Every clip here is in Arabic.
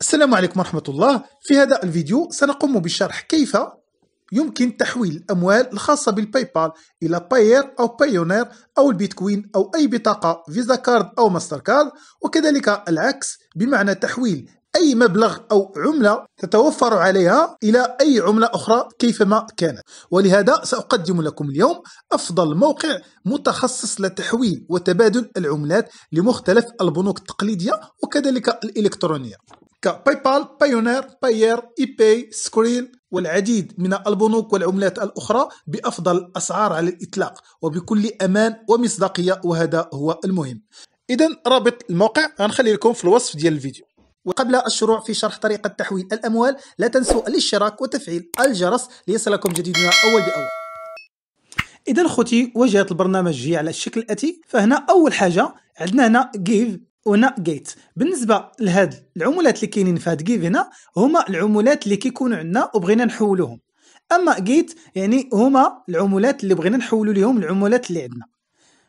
السلام عليكم ورحمة الله في هذا الفيديو سنقوم بشرح كيف يمكن تحويل الأموال الخاصة بالباي بال إلى باير أو بايونير أو البيتكوين أو أي بطاقة فيزا كارد أو ماستر كارد وكذلك العكس بمعنى تحويل أي مبلغ أو عملة تتوفر عليها إلى أي عملة أخرى كيفما كانت ولهذا سأقدم لكم اليوم أفضل موقع متخصص لتحويل وتبادل العملات لمختلف البنوك التقليدية وكذلك الإلكترونية كباي بال، بايونير، باير، ايباي، سكرين والعديد من البنوك والعملات الأخرى بأفضل الأسعار على الإطلاق وبكل أمان ومصداقية وهذا هو المهم إذا رابط الموقع غنخلي لكم في الوصف ديال الفيديو وقبل الشروع في شرح طريقة تحويل الأموال لا تنسوا الاشتراك وتفعيل الجرس ليصلكم جديدنا أول بأول إذا خوتي واجهة البرنامج هي على الشكل الآتي فهنا أول حاجة عندنا هنا give ونا جيت بالنسبه لهاد العمولات اللي كاينين في هاد جيف هنا هما العمولات اللي كيكونوا عندنا وبغينا نحولوهم اما جيت يعني هما العمولات اللي بغينا نحولوا لهم العمولات اللي عندنا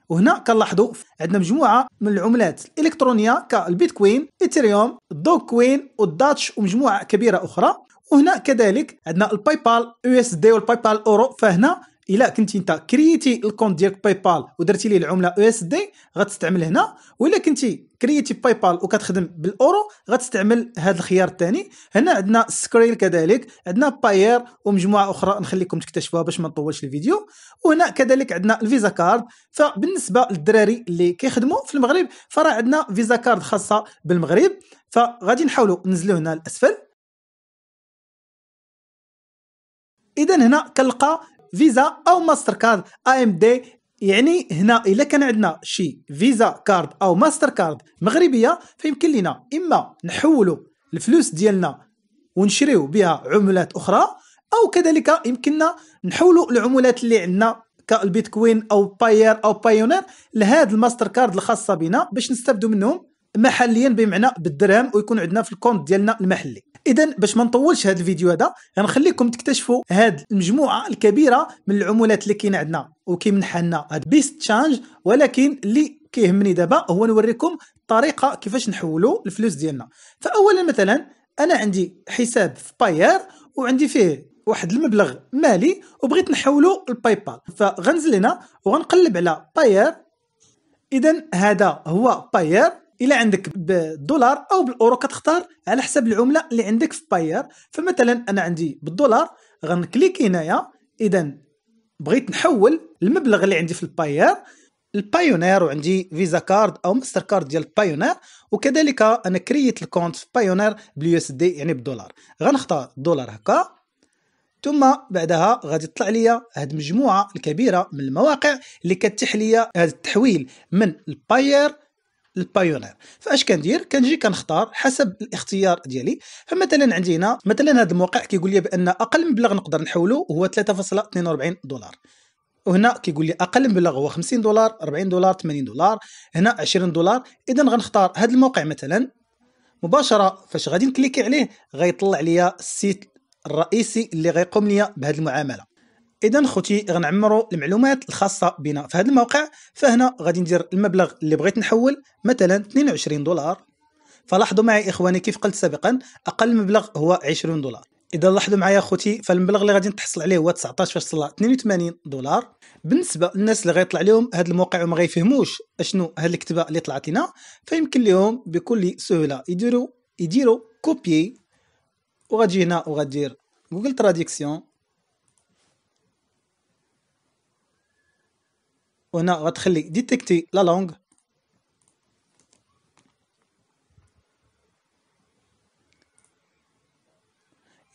وهنا كنلاحظوا عندنا مجموعه من العملات الالكترونيه كالبيتكوين ايثيريوم دوك كوين والداتش ومجموعه كبيره اخرى وهنا كذلك عندنا الباي بال يو اس دي والباي بال اورو فهنا الا كنتي انت كرييتي الكونت ديالك باي بال ودرتي ليه العمله او اس دي غتستعمل هنا والا كنتي كرييتي باي بال وكتخدم بالاورو غتستعمل هذا الخيار الثاني هنا عندنا سكريل كذلك عندنا باير ومجموعه اخرى نخليكم تكتشفوها باش ما نطولش الفيديو وهنا كذلك عندنا الفيزا كارد فبالنسبه للدراري اللي كيخدموا في المغرب فراه عندنا فيزا كارد خاصه بالمغرب فغادي نحاولوا ننزلوا هنا الاسفل اذا هنا كنلقى فيزا او ماستر كارد اي ام دي يعني هنا الا كان عندنا شي فيزا كارد او ماستر كارد مغربيه فيمكن لنا اما نحولوا الفلوس ديالنا ونشريو بها عملات اخرى او كذلك يمكننا نحولوا العملات اللي عندنا كالبيتكوين او باير او بايونير لهذا الماستر كارد الخاصه بنا باش نستافدوا منهم محليا بمعنى بالدرهم ويكون عندنا في الكونت ديالنا المحلي اذا باش ما نطولش هذا الفيديو هذا غنخليكم تكتشفوا هذه المجموعه الكبيره من العمولات اللي كاينه عندنا وكيمنحها لنا هاد بيست تشانج ولكن اللي كيهمني دابا هو نوريكم الطريقه كيفاش نحولوا الفلوس ديالنا فاولا مثلا انا عندي حساب في باير وعندي فيه واحد المبلغ مالي وبغيت نحولو لباي بال فغنزل هنا وغنقلب على باير اذا هذا هو باير الى عندك بالدولار او بالاورو كتختار على حسب العمله اللي عندك في باير فمثلا انا عندي بالدولار غنكليك هنايا اذا بغيت نحول المبلغ اللي عندي في الباير البايونير وعندي فيزا كارد او ماستر كارد ديال البايونير وكذلك انا كريت الكونت في بايونير باليو اس دي يعني بالدولار غنختار الدولار هكا ثم بعدها غادي تطلع ليا هاد المجموعه الكبيره من المواقع اللي كتتيح ليا هاد التحويل من الباير البايونير فاش كندير كنجي كنختار حسب الاختيار ديالي فمثلا عندي هنا مثلا هذا الموقع كيقول لي بان اقل مبلغ نقدر نحوله هو 3.42 دولار وهنا كيقول لي اقل مبلغ هو 50 دولار 40 دولار 80 دولار هنا 20 دولار اذا غنختار هذا الموقع مثلا مباشره فاش غادي نكليكي عليه غيطلع لي السيت الرئيسي اللي غيقوم لي بهذه المعامله اذا خوتي غنعمروا المعلومات الخاصه بنا في هذا الموقع فهنا غادي ندير المبلغ اللي بغيت نحول مثلا 22 دولار فلاحظوا معي اخواني كيف قلت سابقا اقل مبلغ هو 20 دولار اذا لاحظوا معايا اخوتي فالمبلغ اللي غادي تحصل عليه هو 19.82 دولار بالنسبه للناس اللي غيطلع لهم هذا الموقع وما غيفهموش اشنو هاد الكتابه اللي طلعت لنا فيمكن لهم بكل سهوله يديروا يديروا كوبي وغتجي هنا وغدير جوجل تراديكسيون وهنا غتخلي ديتيكتي لا لونغ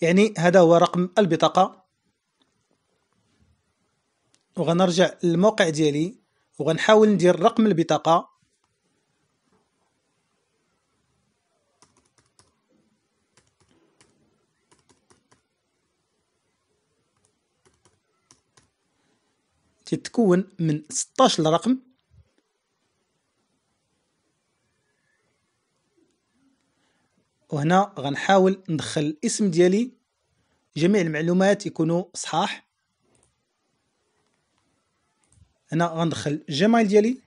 يعني هذا هو رقم البطاقة وغنرجع للموقع ديالي وغنحاول ندير رقم البطاقة تتكون من 16 رقم وهنا غنحاول ندخل الاسم ديالي جميع المعلومات يكونوا صحاح هنا غندخل الجيميل ديالي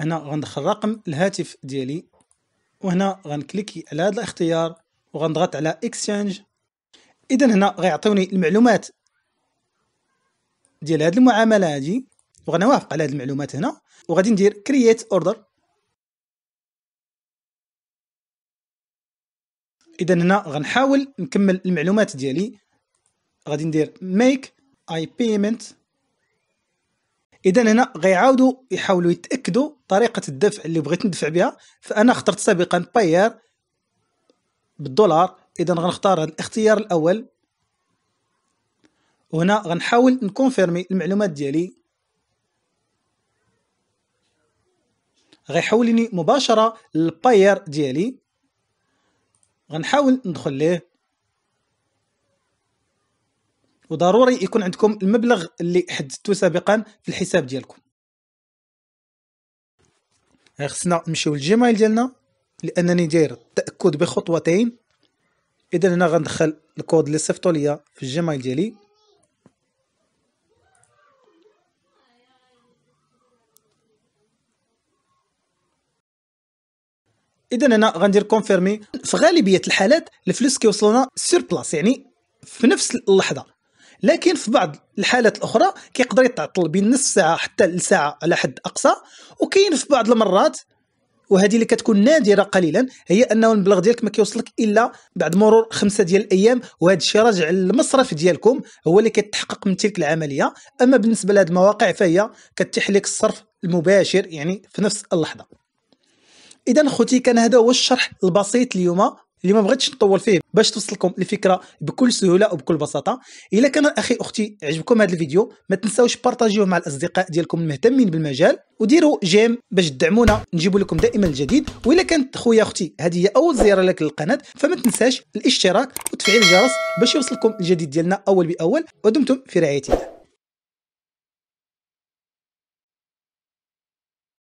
هنا غندخل رقم الهاتف ديالي وهنا غنكليكي على هذا الاختيار وغنضغط على اكسشينج اذا هنا غيعطيوني المعلومات ديال هذه المعامله هذه وغنوافق على هذه المعلومات هنا وغادي ندير كرييت اوردر اذا هنا غنحاول نكمل المعلومات ديالي غادي ندير ميك اي بيمنت اذا هنا غيعاودوا يحاولوا يتاكدوا طريقه الدفع اللي بغيت ندفع بها فانا اخترت سابقا باير بالدولار اذا غنختار هذا الاختيار الاول وهنا غنحاول نكونفيرمي المعلومات ديالي غيحولني مباشره للباير ديالي غنحاول ندخل ليه وضروري يكون عندكم المبلغ اللي حددتو سابقا في الحساب ديالكم إيه، خصنا نمشيو للجيميل ديالنا لانني داير التاكد بخطوتين اذا هنا غندخل الكود اللي صيفطو ليا في الجيميل ديالي اذا هنا غندير كونفيرمي في غالبيه الحالات الفلوس كيوصلونا سير بلاس يعني في نفس اللحظه لكن في بعض الحالات الاخرى كيقدر يتعطل بين نصف ساعه حتى لساعه على حد اقصى وكاين في بعض المرات وهذه اللي كتكون نادره قليلا هي انه المبلغ ديالك ما كيوصلك الا بعد مرور خمسه ديال الايام وهذا الشيء راجع للمصرف ديالكم هو اللي كيتحقق من تلك العمليه اما بالنسبه لهذه المواقع فهي كتيح لك الصرف المباشر يعني في نفس اللحظه اذا خوتي كان هذا هو الشرح البسيط اليوم اللي ما بغيتش نطول فيه باش توصلكم الفكره بكل سهوله وبكل بساطه الا كان اخي اختي عجبكم هذا الفيديو ما تنساوش بارطاجيوه مع الاصدقاء ديالكم المهتمين بالمجال وديروا جيم باش تدعمونا نجيبوا لكم دائما الجديد والا كانت خويا اختي هذه هي اول زياره لك للقناه فما تنساش الاشتراك وتفعيل الجرس باش يوصلكم الجديد ديالنا اول باول ودمتم في رعايه الله